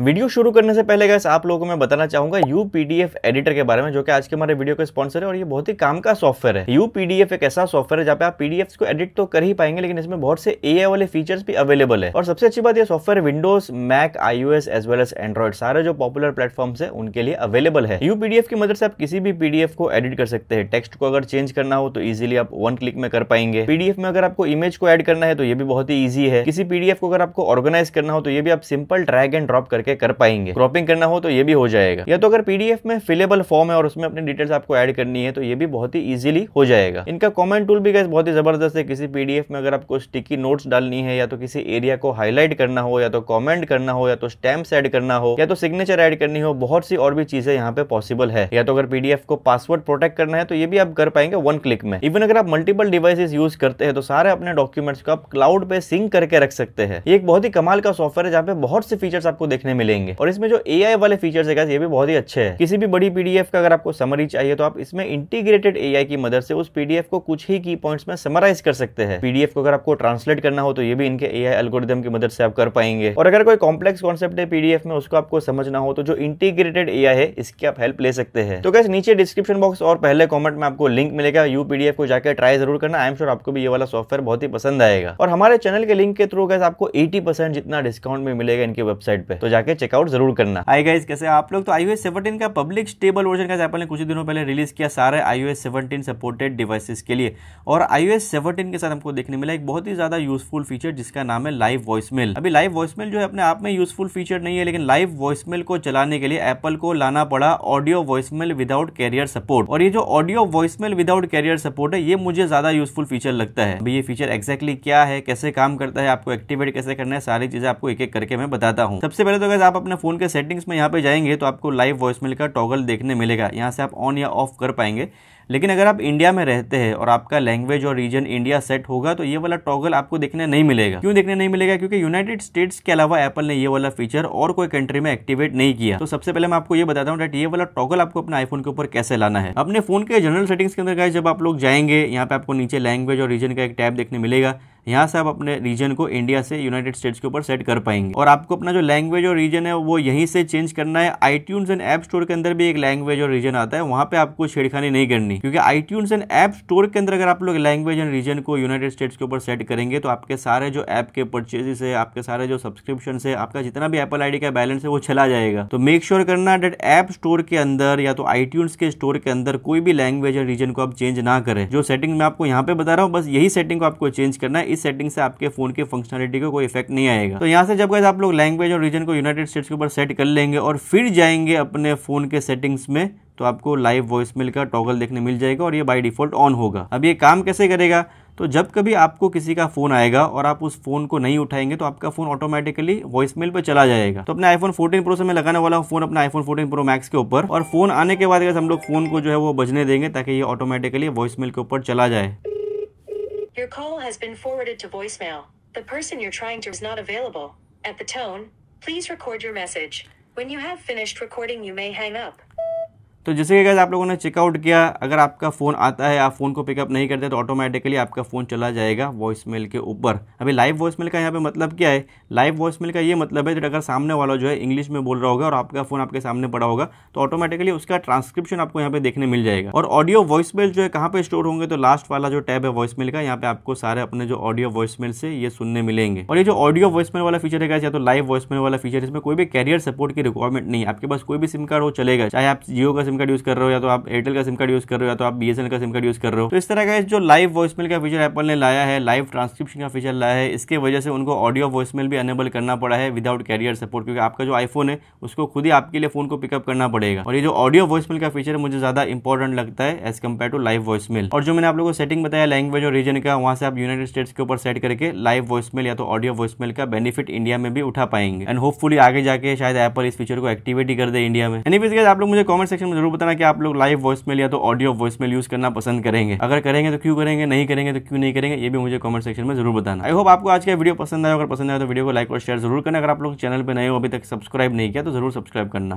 Video शुरू करने से पहले गैस आप लोगों को मैं बताना चाहूंगा यू एडिटर के बारे में जो कि आज के हमारे वीडियो का स्पॉन्सर है और ये बहुत ही काम का सॉफ्टवेयर है यू एक ऐसा सॉफ्टवेयर है जहाँ पे आप पीडीएफ को एडिट तो कर ही पाएंगे लेकिन इसमें बहुत से ए वाले फीचर्स भी अवेलेबल है और सबसे अच्छी बात यह software Windows Mac iOS as well as Android सारे जो पॉपुलर प्लेटफॉर्म है उनके लिए अवेलेबल है यू की मदद से आप किसी भी पीडीएफ को एडिट कर सकते हैं टेक्स्ट को अगर चेंज करना हो तो इजिली आप वन क्लिक में कर पाएंगे पीडीएफ में अगर आपको इमेज को एड करना है तो ये भी बहुत ही ईजी है किसी पीडीएफ को अगर आपको ऑर्गेनाइज करना हो तो ये भी आप सिंपल ड्रैग एंड ड्रॉप करके कर पाएंगे क्रॉपिंग करना हो तो ये भी हो जाएगा या तो अगर पीडीएफ में फिलेबल फॉर्म है और उसमें अपनी डिटेल्स आपको ऐड करनी है तो ये भी बहुत ही इजिली हो जाएगा इनका कॉमेंट टूल भी गैस बहुत ही जबरदस्त है किसी पीडीएफ में अगर आपको स्टिकी नोट्स डालनी है या तो किसी एरिया को हाईलाइट करना हो या तो कॉमेंट करना हो या तो स्टैम्प एड करना हो या तो सिग्नेचर एड करनी हो बहुत सी और भी चीजें यहाँ पे पॉसिबल है या तो अगर पीडीएफ को पासवर्ड प्रोटेक्ट करना है तो ये भी आप कर पाएंगे वन क्लिक में इवन अगर आप मल्टीपल डिवाइसेस यूज करते हैं तो सारे अपने डॉक्यूमेंट्स को आप क्लाउड पे सिंक करके रख सकते हैं ये एक बहुत ही कमाल का सॉफ्टवेयर है जहाँ पे बहुत से फीचर्स आपको देखने देखने मिलेंगे और इसमें जो ए वाले फीचर्स है ये भी बहुत ही अच्छे है किसी भी बड़ी पीडीएफ का अगर आपको समरी चाहिए तो आप इसमें इंटीग्रेटेड ए की मदद से उस पीडीएफ को कुछ ही की पॉइंट्स में समराइज कर सकते हैं पीडीएफ को अगर आपको ट्रांसलेट करना हो तो ये भी इनके ए आई की मदद से आप कर पाएंगे और अगर कोई कॉम्प्लेक्स कॉन्सेप्ट है पीडीएफ में उसको आपको समझना हो तो जो इंटीग्रेटेड ए है इसकी आप हेल्प ले सकते हैं तो कैसे नीचे डिस्क्रिप्शन बॉक्स और पहले कॉमेंट में आपको लिंक मिलेगा यू पीडीएफ को जाकर ट्राई जरूर करना आई एम श्योर आपको भी ये वाला सॉफ्टवेयर बहुत ही पसंद आएगा और हमारे चैनल के लिंक के थ्रू कैसे आपको एटी जितना डिस्काउंट में मिलेगा इनकी वेबसाइट पर तो जाकर जाकर चेकआउट जरूर करना आई गाइज कैसे आप लोग तो आई आईओएस सेवनटीन का पब्लिक स्टेबल वर्जन का एप्पल ने कुछ दिनों पहले रिलीज किया सारे I iOS seventeen supported devices के लिए और आई आईओएस सेवनटीन के साथ हमको देखने मिला एक बहुत ही ज्यादा यूजफुल फीचर जिसका नाम है लाइव वॉइसमेल अभी लाइव वॉइसमेल जो है अपने आप में यूजफुल फीचर नहीं है लेकिन लाइव वॉइसमेल को चलाने के लिए एप्पल को लाना पड़ा audio voicemail without carrier support और ये जो audio voicemail without carrier support है ये मुझे ज्यादा यूजफुल फीचर लगता है अभी ये फीचर एक्जैक्टली क्या है कैसे काम करता है आपको एक्टिवेट कैसे करना है सारी चीजें आपको एक एक करके मैं बताता हूँ सबसे पहले तो अगर आप अपने फ़ोन के सेटिंग्स में यहाँ पे जाएंगे तो आपको लाइव वॉइस मेल का टॉगल देखने मिलेगा यहाँ से आप ऑन या ऑफ कर पाएंगे लेकिन अगर आप इंडिया में रहते हैं और आपका लैंग्वेज और रीजन इंडिया सेट होगा तो ये वाला टॉगल आपको देखने नहीं मिलेगा क्यों देखने नहीं मिलेगा क्योंकि यूनाइटेड स्टेट्स के अलावा एप्पल ने ये वाला फीचर और कोई कंट्री में एक्टिवेट नहीं किया तो सबसे पहले मैं आपको ये बताता हूँ डेट ये वाला टॉगल आपको अपने आईफोन के ऊपर कैसे लाना है अपने फोन के जनरल सेटिंग्स के अंदर जब आप लोग जाएंगे यहाँ पे आपको नीचे लैंग्वेज और रीजन का एक टैब देखने मिलेगा यहाँ से आप अपने रीजन को इंडिया से यूनाइटेड स्टेट्स के ऊपर सेट कर पाएंगे और आपको अपना जो लैंग्वेज और रीजन है वो यहीं से चेंज करना है आई एंड ऐप स्टोर के अंदर भी एक लैंग्वेज और रीजन आता है वहां पे आपको छेड़खानी नहीं करनी क्योंकि आई एंड ऐप स्टोर के अंदर अगर आप लोग लैंग्वेज एंड रीजन को यूनाइटेड स्टेट्स के ऊपर सेट करेंगे तो आपके सारे जो ऐप के परचेजेस है आपके सारे जो सब्सक्रिप्शन है आपका जितना भी एपल आईडी का बैलेंस है वो चला जाएगा तो मेक श्योर करना डेट ऐप स्टोर के अंदर या तो आई के स्टोर के अंदर कोई भी लैंग्वेज या रीजन को आप चेंज ना करें जो सेटिंग मैं आपको यहाँ पे बता रहा हूँ बस यही सेटिंग को आपको चेंज करना है इस सेटिंग से आपके फोन की फंक्शनलिटी को कोई इफेक्ट नहीं आएगा तो यहाँ से जब आप लोग लैंग्वेज और रीजन को यूनाइटेड स्टेट्स के ऊपर सेट कर लेंगे और फिर जाएंगे अपने फोन के सेटिंग्स में तो आपको लाइव वॉइस मेल का टॉगल देखने मिल जाएगा और ये बाई डिफॉल्ट ऑन होगा अब ये काम कैसे करेगा तो जब कभी आपको किसी का फोन आएगा और आप उस फोन को नहीं उठाएंगे तो आपका फोन ऑटोमेटिकली वॉइस मेल पर चला जाएगा तो अपने आईफोन 14 प्रो से मैं लगाने वाला हूँ फोन अपने आईफोन 14 प्रो मैक्स के ऊपर और फोन आने के बाद हम लोग फोन को जो है वो बजने देंगे ताकि ये ऑटोमेटिकली वॉइस मेल के ऊपर चला जाए Your call has been forwarded to voicemail. The person you're trying to is not available. At the tone, please record your message. When you have finished recording, you may hang up. तो जैसे कि अगर आप लोगों ने checkout किया अगर आपका फ़ोन आता है आप फ़ोन को पिकअप नहीं करते तो ऑटोमेटिकली आपका फ़ोन चला जाएगा वॉइस मेल के ऊपर अभी लाइव वॉइस मेल का यहाँ पे मतलब क्या है लाइव वॉइस मेल का ये मतलब है कि तो अगर सामने वाला जो है इंग्लिश में बोल रहा होगा और आपका फ़ोन आपके सामने पड़ा होगा तो ऑटोमेटिकली उसका ट्रांसक्रिप्शन आपको यहाँ पे देखने मिल जाएगा और ऑडियो वॉइस मेल जो है कहाँ पर स्टोर होंगे तो लास्ट वाला जो टैब है वॉइस मेल का यहाँ पे आपको सारे अपने जो ऑडियो वॉइस मेल से ये सुनने मिलेंगे और ये जो ऑडियो वॉइस मेल वाला फीचर है या तो लाइव वॉइस मेल वाला फीचर इसमें कोई भी कैरियर सपोर्ट की रिक्वायरमेंट नहीं आपके पास कोई भी सिम कार्ड हो चलेगा चाहे आप जियो का सिम कार्ड यूज कर रहे हो या तो आप एयरटेल का सिम कार्ड यूज कर रहे हो या तो आप बीएसएनएल का सिम कार्ड यूज कर रहे हो तो इस तरह का जो लाइव वॉइस मेल का फीचर एप्पल ने लाया है लाइव ट्रांसक्रिप्शन का फीचर लाया है इसके वजह से उनको ऑडियो वॉइस मेल भी अनेबल करना पड़ा है विदाउट कैरियर सपोर्ट क्योंकि आपका जो आईफोन है उसको खुद ही आपके लिए फोन को पिकअप करना पड़ेगा और ये जो ऑडियो वॉइस मेल का फीचर मुझे ज्यादा इंपॉर्टेंट लगता है as compare to live voice mail और जो मैंने आप लोगों को सेटिंग बताया लैंग्वेज और रीजन का वहां से आप यूनाइटेड स्टेट्स के ऊपर सेट करके लाइव वॉइस मेल या तो ऑडियो वॉइस मेल का बेनिफिट इंडिया में भी उठा पाएंगे एंड होपफुली आगे जाके शायद एप्पल इस फीचर को एक्टिवेट ही कर दे इंडिया में एनी आप लोग मुझे कॉमेंट सेक्शन में जरूर बताना कि आप लोग लाइव वॉइस मेल या तो ऑडियो वॉइस मेल यूज करना पसंद करेंगे अगर करेंगे तो क्यों करेंगे नहीं करेंगे तो क्यों नहीं करेंगे ये भी मुझे कमेंट सेक्शन में जरूर बताना आई होप आपको आज का वीडियो पसंद आया अगर पसंद आया तो वीडियो को लाइक और शेयर जरूर करना अगर आप लोग चैनल पर नए हो अभी तक सब्सक्राइब नहीं किया तो जरूर सब्सक्राइब करना